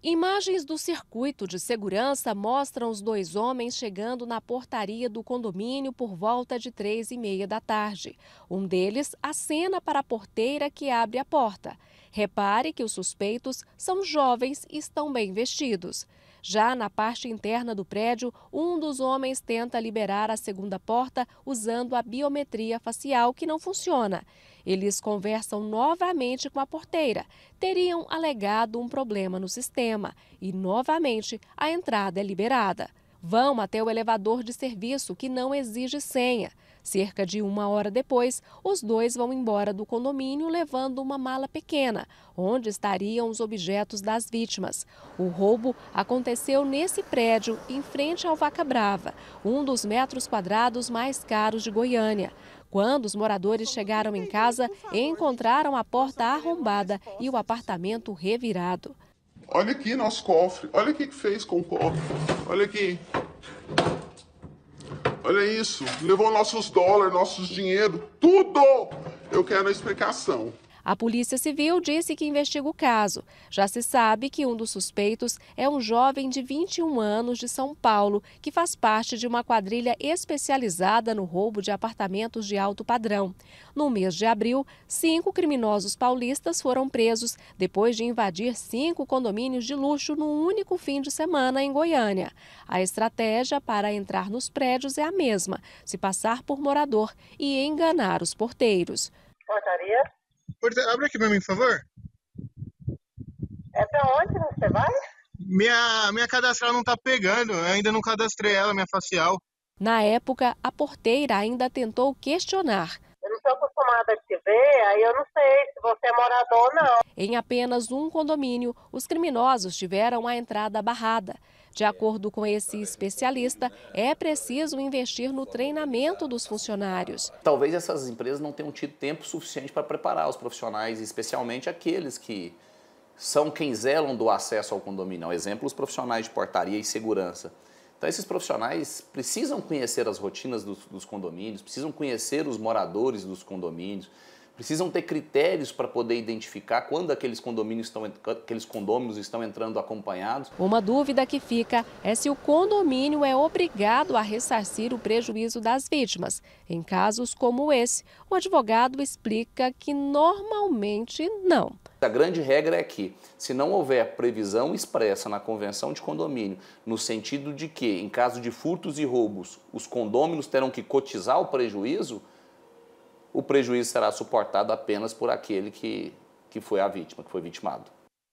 Imagens do circuito de segurança mostram os dois homens chegando na portaria do condomínio por volta de três e meia da tarde. Um deles acena para a porteira que abre a porta. Repare que os suspeitos são jovens e estão bem vestidos. Já na parte interna do prédio, um dos homens tenta liberar a segunda porta usando a biometria facial, que não funciona. Eles conversam novamente com a porteira. Teriam alegado um problema no sistema e, novamente, a entrada é liberada vão até o elevador de serviço, que não exige senha. Cerca de uma hora depois, os dois vão embora do condomínio levando uma mala pequena, onde estariam os objetos das vítimas. O roubo aconteceu nesse prédio, em frente ao Vaca Brava, um dos metros quadrados mais caros de Goiânia. Quando os moradores chegaram em casa, encontraram a porta arrombada e o apartamento revirado. Olha aqui nosso cofre. Olha o que fez com o cofre. Olha aqui. Olha isso. Levou nossos dólares, nossos dinheiro, tudo. Eu quero a explicação. A Polícia Civil disse que investiga o caso. Já se sabe que um dos suspeitos é um jovem de 21 anos de São Paulo, que faz parte de uma quadrilha especializada no roubo de apartamentos de alto padrão. No mês de abril, cinco criminosos paulistas foram presos depois de invadir cinco condomínios de luxo no único fim de semana em Goiânia. A estratégia para entrar nos prédios é a mesma: se passar por morador e enganar os porteiros. Portaria Porta, abre aqui pra mim, por favor. É pra onde você vai? Minha, minha cadastral não tá pegando, eu ainda não cadastrei ela, minha facial. Na época, a porteira ainda tentou questionar, estou acostumada a te ver, aí eu não sei se você é morador ou não. Em apenas um condomínio, os criminosos tiveram a entrada barrada. De acordo com esse especialista, é preciso investir no treinamento dos funcionários. Talvez essas empresas não tenham tido tempo suficiente para preparar os profissionais, especialmente aqueles que são quem zelam do acesso ao condomínio. Exemplo, os profissionais de portaria e segurança. Então, esses profissionais precisam conhecer as rotinas dos, dos condomínios, precisam conhecer os moradores dos condomínios, precisam ter critérios para poder identificar quando aqueles condomínios, estão, aqueles condomínios estão entrando acompanhados. Uma dúvida que fica é se o condomínio é obrigado a ressarcir o prejuízo das vítimas. Em casos como esse, o advogado explica que normalmente não. A grande regra é que, se não houver previsão expressa na convenção de condomínio, no sentido de que, em caso de furtos e roubos, os condôminos terão que cotizar o prejuízo, o prejuízo será suportado apenas por aquele que, que foi a vítima, que foi vitimado.